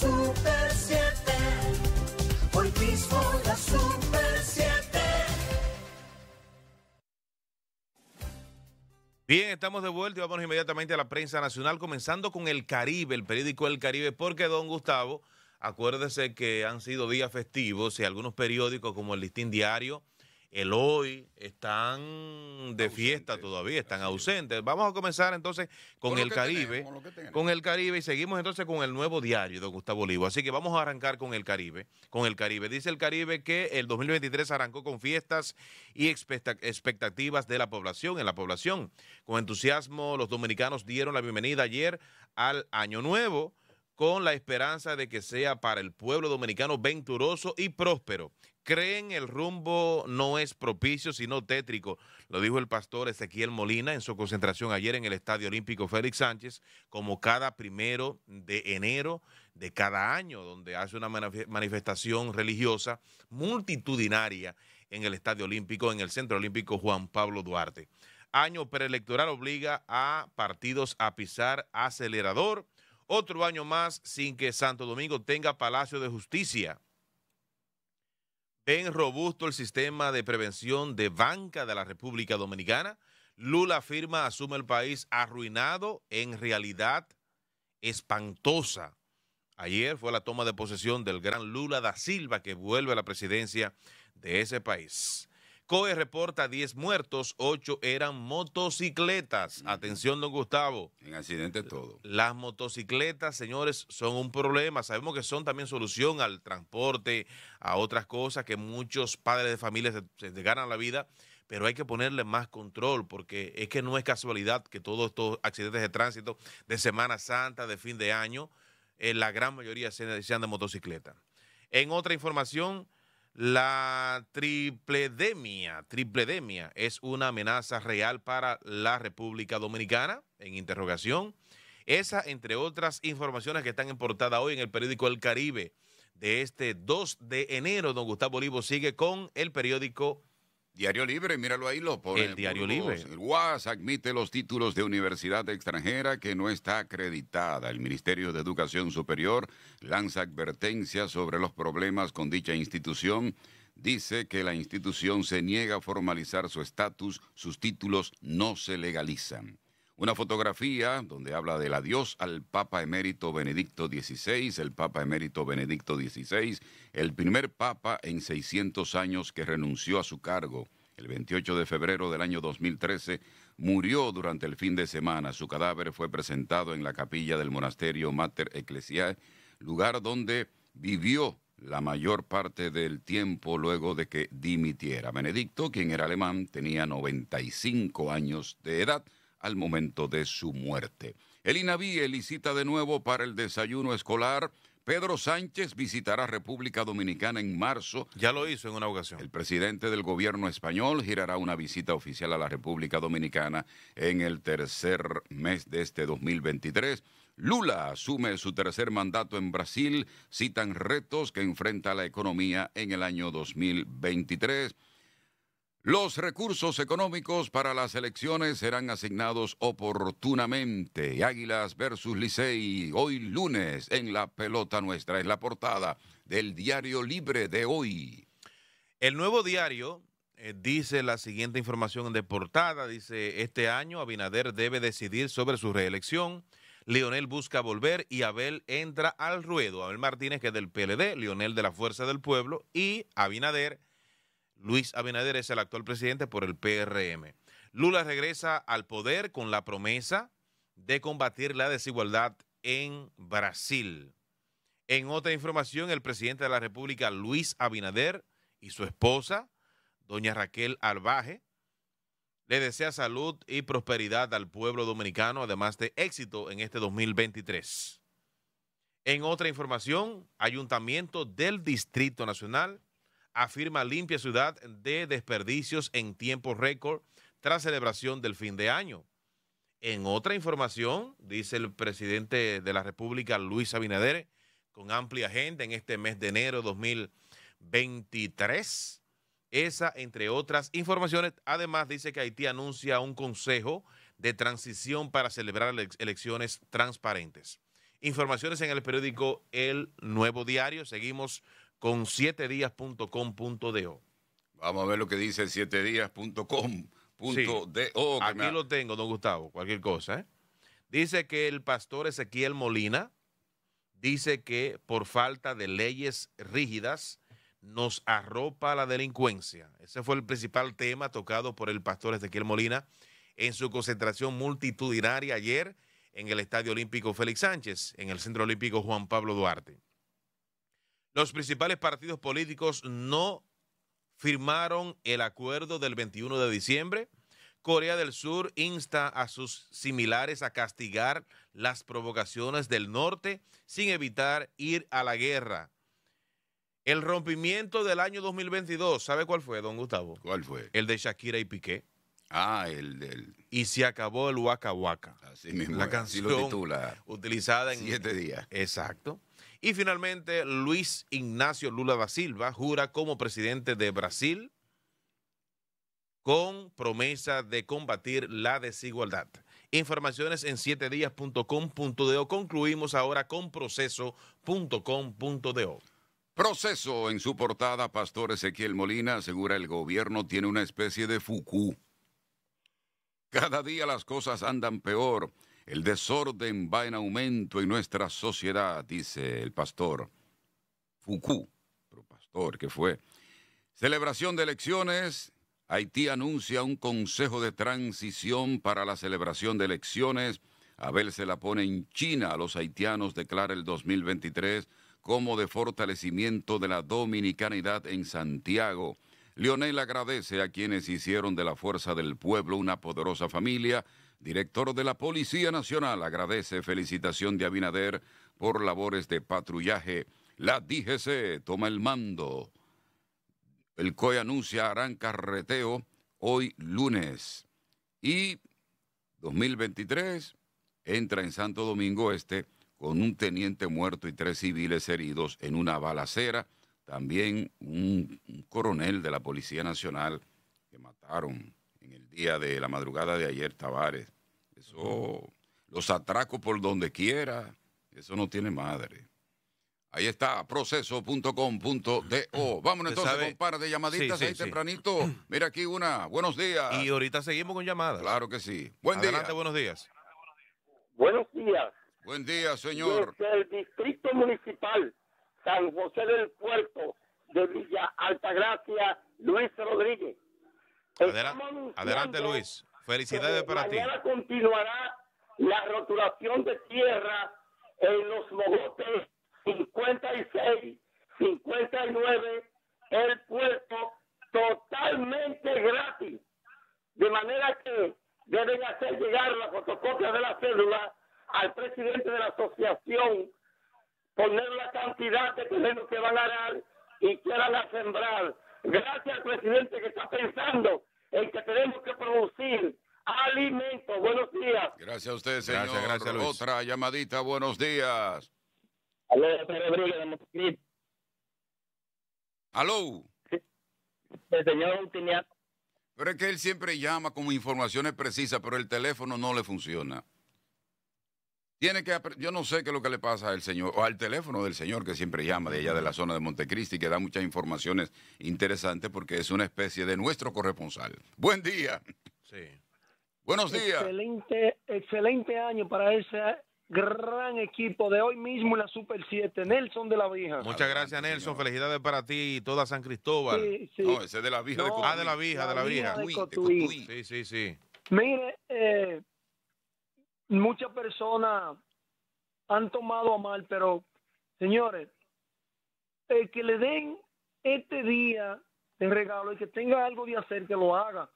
Super 7. mismo la Super 7. Bien, estamos de vuelta y vamos inmediatamente a la prensa nacional, comenzando con El Caribe, el periódico El Caribe, porque don Gustavo, acuérdese que han sido días festivos y algunos periódicos como el Listín Diario, el hoy, están de fiesta todavía, están ausentes. Vamos a comenzar entonces con, el Caribe, con, el Caribe y seguimos entonces con el nuevo diario de Gustavo Olivo. Así que vamos a arrancar con el Caribe, con el Caribe. Dice el Caribe que el 2023 arrancó con fiestas y expectativas de la población, en la población. Con entusiasmo los dominicanos dieron la bienvenida ayer al Año Nuevo con la esperanza de que sea para el pueblo dominicano venturoso y próspero. Creen el rumbo no es propicio, sino tétrico. Lo dijo el pastor Ezequiel Molina en su concentración ayer en el Estadio Olímpico Félix Sánchez, como cada primero de enero de cada año, donde hace una manifestación religiosa multitudinaria en el Estadio Olímpico, en el Centro Olímpico Juan Pablo Duarte. Año preelectoral obliga a partidos a pisar acelerador otro año más sin que Santo Domingo tenga Palacio de Justicia. En robusto el sistema de prevención de banca de la República Dominicana. Lula afirma asume el país arruinado en realidad espantosa. Ayer fue la toma de posesión del gran Lula da Silva que vuelve a la presidencia de ese país. COE reporta 10 muertos, 8 eran motocicletas. Atención, don Gustavo. En accidente todo. Las motocicletas, señores, son un problema. Sabemos que son también solución al transporte, a otras cosas que muchos padres de familia se, ganan la vida, pero hay que ponerle más control porque es que no es casualidad que todos estos accidentes de tránsito de Semana Santa, de fin de año, eh, la gran mayoría sean de motocicleta. En otra información... La tripledemia, tripledemia es una amenaza real para la República Dominicana, en interrogación. Esa, entre otras informaciones que están en hoy en el periódico El Caribe de este 2 de enero, don Gustavo Olivo sigue con el periódico Diario Libre, míralo ahí, lo pone. El Diario Libre. El UAS admite los títulos de universidad extranjera que no está acreditada. El Ministerio de Educación Superior lanza advertencias sobre los problemas con dicha institución. Dice que la institución se niega a formalizar su estatus, sus títulos no se legalizan. Una fotografía donde habla del adiós al Papa Emérito Benedicto XVI, el Papa Emérito Benedicto XVI, el primer Papa en 600 años que renunció a su cargo. El 28 de febrero del año 2013 murió durante el fin de semana. Su cadáver fue presentado en la capilla del monasterio Mater Ecclesiae, lugar donde vivió la mayor parte del tiempo luego de que dimitiera. Benedicto, quien era alemán, tenía 95 años de edad al momento de su muerte. El INAVI elicita de nuevo para el desayuno escolar. Pedro Sánchez visitará República Dominicana en marzo. Ya lo hizo en una ocasión. El presidente del gobierno español girará una visita oficial a la República Dominicana en el tercer mes de este 2023. Lula asume su tercer mandato en Brasil. Citan retos que enfrenta la economía en el año 2023. Los recursos económicos para las elecciones serán asignados oportunamente. Águilas versus Licey, hoy lunes en la pelota nuestra, es la portada del diario libre de hoy. El nuevo diario eh, dice la siguiente información de portada, dice, este año Abinader debe decidir sobre su reelección. Lionel busca volver y Abel entra al ruedo. Abel Martínez, que es del PLD, Lionel de la Fuerza del Pueblo y Abinader Luis Abinader es el actual presidente por el PRM. Lula regresa al poder con la promesa de combatir la desigualdad en Brasil. En otra información, el presidente de la República, Luis Abinader, y su esposa, doña Raquel Albaje, le desea salud y prosperidad al pueblo dominicano, además de éxito en este 2023. En otra información, Ayuntamiento del Distrito Nacional afirma limpia ciudad de desperdicios en tiempo récord tras celebración del fin de año. En otra información, dice el presidente de la República, Luis Abinader, con amplia gente en este mes de enero 2023. Esa, entre otras informaciones, además dice que Haití anuncia un consejo de transición para celebrar elecciones transparentes. Informaciones en el periódico El Nuevo Diario. Seguimos con 7días.com.do. Vamos a ver lo que dice 7días.com.do. Aquí lo tengo, don Gustavo, cualquier cosa. ¿eh? Dice que el pastor Ezequiel Molina dice que por falta de leyes rígidas nos arropa la delincuencia. Ese fue el principal tema tocado por el pastor Ezequiel Molina en su concentración multitudinaria ayer en el Estadio Olímpico Félix Sánchez, en el Centro Olímpico Juan Pablo Duarte. Los principales partidos políticos no firmaron el acuerdo del 21 de diciembre. Corea del Sur insta a sus similares a castigar las provocaciones del norte sin evitar ir a la guerra. El rompimiento del año 2022, ¿sabe cuál fue, don Gustavo? ¿Cuál fue? El de Shakira y Piqué. Ah, el del... Y se acabó el Waka Waka. Así mismo. La canción utilizada en... Siete días. Exacto. Y finalmente, Luis Ignacio Lula da Silva jura como presidente de Brasil con promesa de combatir la desigualdad. Informaciones en 7 o Concluimos ahora con proceso.com.do. Proceso en su portada, Pastor Ezequiel Molina asegura el gobierno tiene una especie de Foucault. Cada día las cosas andan peor. El desorden va en aumento en nuestra sociedad, dice el pastor Foucault, pastor que fue. Celebración de elecciones. Haití anuncia un consejo de transición para la celebración de elecciones. Abel se la pone en China. los haitianos declara el 2023 como de fortalecimiento de la dominicanidad en Santiago. Leonel agradece a quienes hicieron de la Fuerza del Pueblo una poderosa familia. Director de la Policía Nacional agradece felicitación de Abinader por labores de patrullaje. La DGC toma el mando. El COE anuncia harán carreteo hoy lunes. Y 2023 entra en Santo Domingo Este con un teniente muerto y tres civiles heridos en una balacera también un, coronel de la Policía Nacional que mataron en el día de la madrugada de ayer, Tavares. Eso, los atracos por donde quiera, eso no tiene madre. Ahí está, proceso.com.do. Vámonos entonces con un par de llamaditas ahí tempranito. Mira aquí una. Buenos días. Y ahorita seguimos con llamadas. Claro que sí. Buen Adelante, día. buenos días. Buenos días. Buen día, señor. Desde el Distrito Municipal San José del Puerto de Villa Altagracia, Luis Rodríguez. Adelante, Luis. Felicidades para ti. Mañana continuará la roturación de tierra en los mogotes 56, 59, el puerto totalmente gratis. De manera que deben hacer llegar la fotocopia de la cédula al presidente de la asociación poner la cantidad de terreno que van a dar y quieran la sembrar. Gracias al presidente que está pensando en que tenemos que producir alimentos. Buenos días. Gracias a usted, señor. Gracias, Otra llamadita, buenos días. Aló, Aló. El señor Pero es que él siempre llama con informaciones precisas, pero el teléfono no le funciona que, yo no sé qué es lo que le pasa al señor, o al teléfono del señor que siempre llama de allá de la zona de Montecristi, que da muchas informaciones interesantes porque es una especie de nuestro corresponsal. Buen día. Sí. Buenos días. Excelente, excelente año para ese gran equipo de hoy mismo en la Super 7, Nelson de la Vija. Muchas gracias, Nelson. Felicidades para ti y toda San Cristóbal. Sí, ese de la Vija de Ah, de la Vija, de la Vija. Sí, sí, sí. Mire, eh, muchas personas han tomado a mal, pero señores, el que le den este día en regalo y que tenga algo de hacer, que lo haga.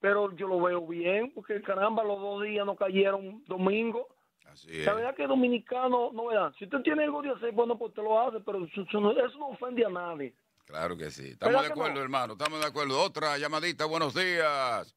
Pero yo lo veo bien, porque caramba, los dos días no cayeron domingo. Así es. La verdad que dominicano, no si usted tiene algo de hacer, bueno, pues te lo hace, pero eso, no, ofende a nadie. Claro que sí. Estamos de acuerdo, hermano, estamos de acuerdo. Otra llamadita, buenos días.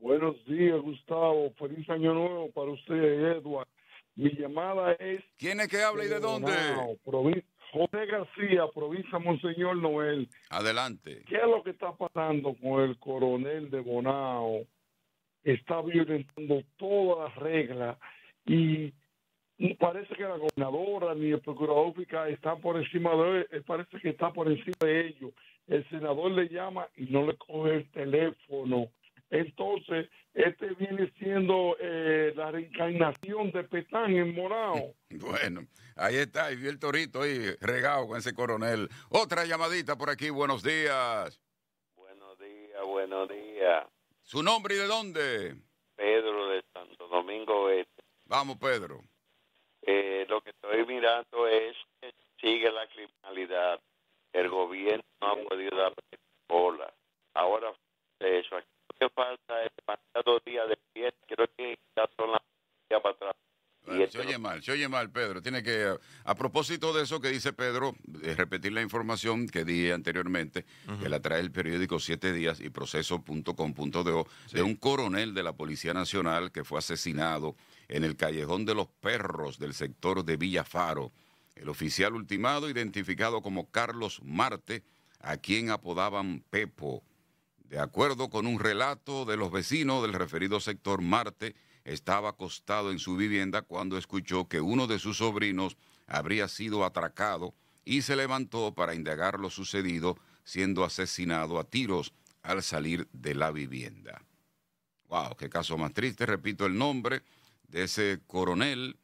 Buenos días, Gustavo. Feliz año nuevo para usted, Edward. Mi llamada es... ¿Quién es que habla y de dónde? José García, provincia Monseñor Noel. Adelante. ¿Qué es lo que está pasando con el coronel de Bonao? Está violentando todas las reglas y parece que la gobernadora ni el procurador fiscal están por encima de él, eh, parece que está por encima de ellos. El senador le llama y no le coge el teléfono. Entonces, este viene siendo eh, la reencarnación de Petán en Morao. Bueno, ahí está, y vio el torito ahí regado con ese coronel. Otra llamadita por aquí, buenos días. Buenos días, buenos días. ¿Su nombre y de dónde? Pedro de Santo Domingo Este. Vamos, Pedro. Eh, lo que estoy mirando es que sigue la criminalidad. El gobierno no ha podido dar bola. Ahora eso aquí falta este pasado día de pie Creo que ya son las ya para atrás. se este oye mal, se oye mal, Pedro. Tiene que, a propósito de eso que dice Pedro, repetir la información que dije anteriormente, que la trae el periódico Siete Días y Proceso.com.do, de un coronel de la Policía Nacional que fue asesinado en el Callejón de los Perros del sector de Villafaro. El oficial ultimado, identificado como Carlos Marte, a quien apodaban Pepo, de acuerdo con un relato de los vecinos del referido sector, Marte estaba acostado en su vivienda cuando escuchó que uno de sus sobrinos habría sido atracado y se levantó para indagar lo sucedido, siendo asesinado a tiros al salir de la vivienda. ¡Wow! ¡Qué caso más triste! Repito el nombre de ese coronel,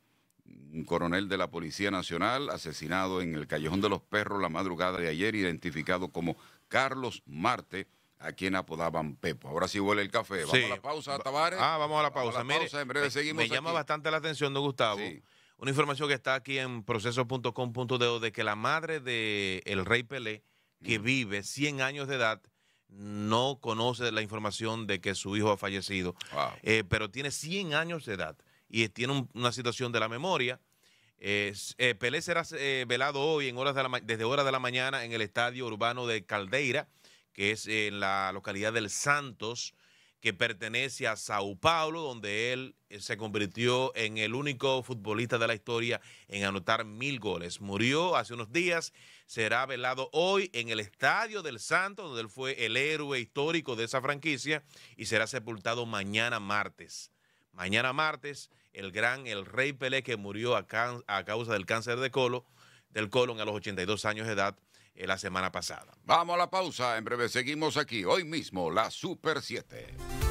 un coronel de la Policía Nacional, asesinado en el Callejón de los Perros la madrugada de ayer, identificado como Carlos Marte a quien apodaban Pepo. Ahora sí huele el café. Vamos a la pausa, Tavares. Ah, vamos a la pausa. en breve me, Me llama bastante la atención de Gustavo. Una información que está aquí en proceso.com.de de que la madre del el rey Pelé, que vive 100 años de edad, no conoce la información de que su hijo ha fallecido, eh, pero tiene 100 años de edad y tiene una situación de la memoria. Eh, Pelé será eh, velado hoy en horas desde horas de la mañana en el estadio urbano de Caldeira que es en la localidad del Santos, que pertenece a Sao Paulo, donde él eh, se convirtió en el único futbolista de la historia en anotar mil goles. Murió hace unos días, será velado hoy en el Estadio del Santos, donde él fue el héroe histórico de esa franquicia, y será sepultado mañana martes. Mañana martes, el gran, el rey Pelé que murió a, a causa del cáncer de colon, del colon a los 82 años de edad, eh, la semana pasada. Vamos a la pausa, en breve seguimos aquí, hoy mismo, la Super 7.